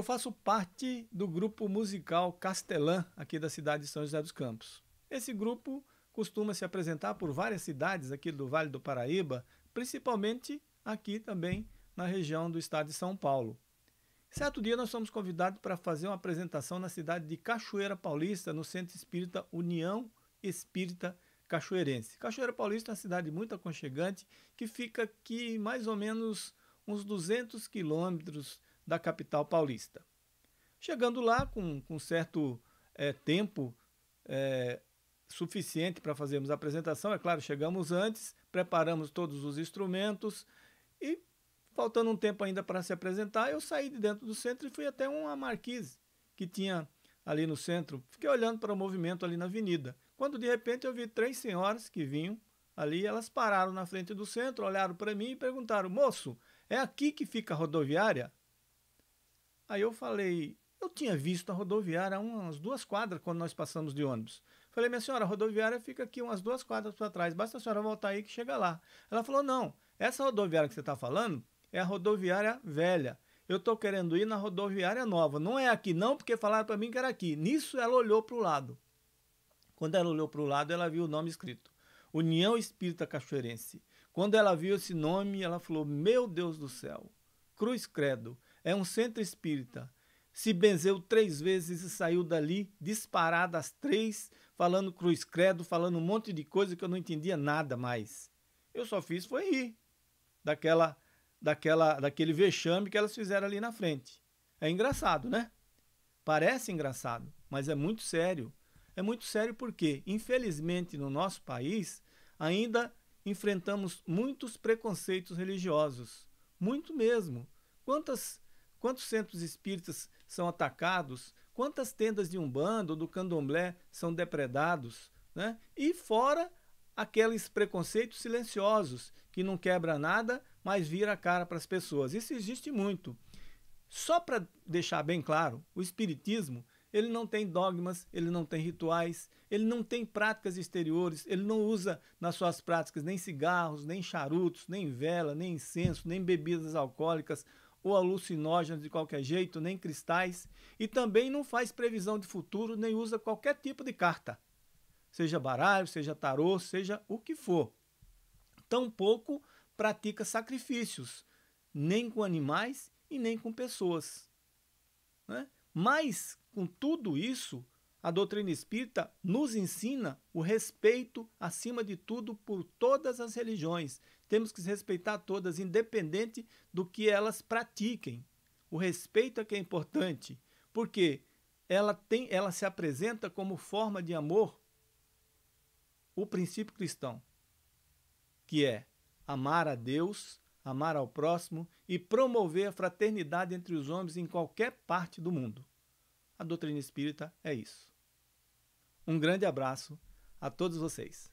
Eu faço parte do grupo musical Castelã, aqui da cidade de São José dos Campos. Esse grupo costuma se apresentar por várias cidades aqui do Vale do Paraíba, principalmente aqui também na região do estado de São Paulo. Certo dia nós fomos convidados para fazer uma apresentação na cidade de Cachoeira Paulista, no Centro Espírita União Espírita Cachoeirense. Cachoeira Paulista é uma cidade muito aconchegante que fica aqui mais ou menos uns 200 quilômetros da capital paulista. Chegando lá com, com certo é, tempo é, suficiente para fazermos a apresentação, é claro, chegamos antes, preparamos todos os instrumentos e, faltando um tempo ainda para se apresentar, eu saí de dentro do centro e fui até uma marquise que tinha ali no centro. Fiquei olhando para o movimento ali na avenida. Quando de repente eu vi três senhoras que vinham ali, elas pararam na frente do centro, olharam para mim e perguntaram: Moço, é aqui que fica a rodoviária? Aí eu falei, eu tinha visto a rodoviária a umas duas quadras quando nós passamos de ônibus. Falei, minha senhora, a rodoviária fica aqui umas duas quadras para trás, basta a senhora voltar aí que chega lá. Ela falou, não, essa rodoviária que você está falando é a rodoviária velha. Eu estou querendo ir na rodoviária nova. Não é aqui não, porque falaram para mim que era aqui. Nisso ela olhou para o lado. Quando ela olhou para o lado, ela viu o nome escrito. União Espírita Cachoeirense. Quando ela viu esse nome, ela falou, meu Deus do céu, cruz credo. É um centro espírita. Se benzeu três vezes e saiu dali disparado às três, falando cruz credo, falando um monte de coisa que eu não entendia nada mais. Eu só fiz foi rir daquela, daquela, daquele vexame que elas fizeram ali na frente. É engraçado, né? Parece engraçado, mas é muito sério. É muito sério porque, infelizmente, no nosso país ainda enfrentamos muitos preconceitos religiosos, muito mesmo. Quantas Quantos centros espíritas são atacados? Quantas tendas de umbanda ou do candomblé são depredados? Né? E fora aqueles preconceitos silenciosos que não quebra nada, mas vira a cara para as pessoas. Isso existe muito. Só para deixar bem claro, o espiritismo ele não tem dogmas, ele não tem rituais, ele não tem práticas exteriores, ele não usa nas suas práticas nem cigarros, nem charutos, nem vela, nem incenso, nem bebidas alcoólicas ou alucinógenos de qualquer jeito, nem cristais, e também não faz previsão de futuro, nem usa qualquer tipo de carta, seja baralho, seja tarô, seja o que for. Tampouco pratica sacrifícios, nem com animais e nem com pessoas. Né? Mas, com tudo isso, a doutrina espírita nos ensina o respeito, acima de tudo, por todas as religiões. Temos que respeitar todas, independente do que elas pratiquem. O respeito é que é importante, porque ela, tem, ela se apresenta como forma de amor o princípio cristão, que é amar a Deus, amar ao próximo e promover a fraternidade entre os homens em qualquer parte do mundo. A doutrina espírita é isso. Um grande abraço a todos vocês.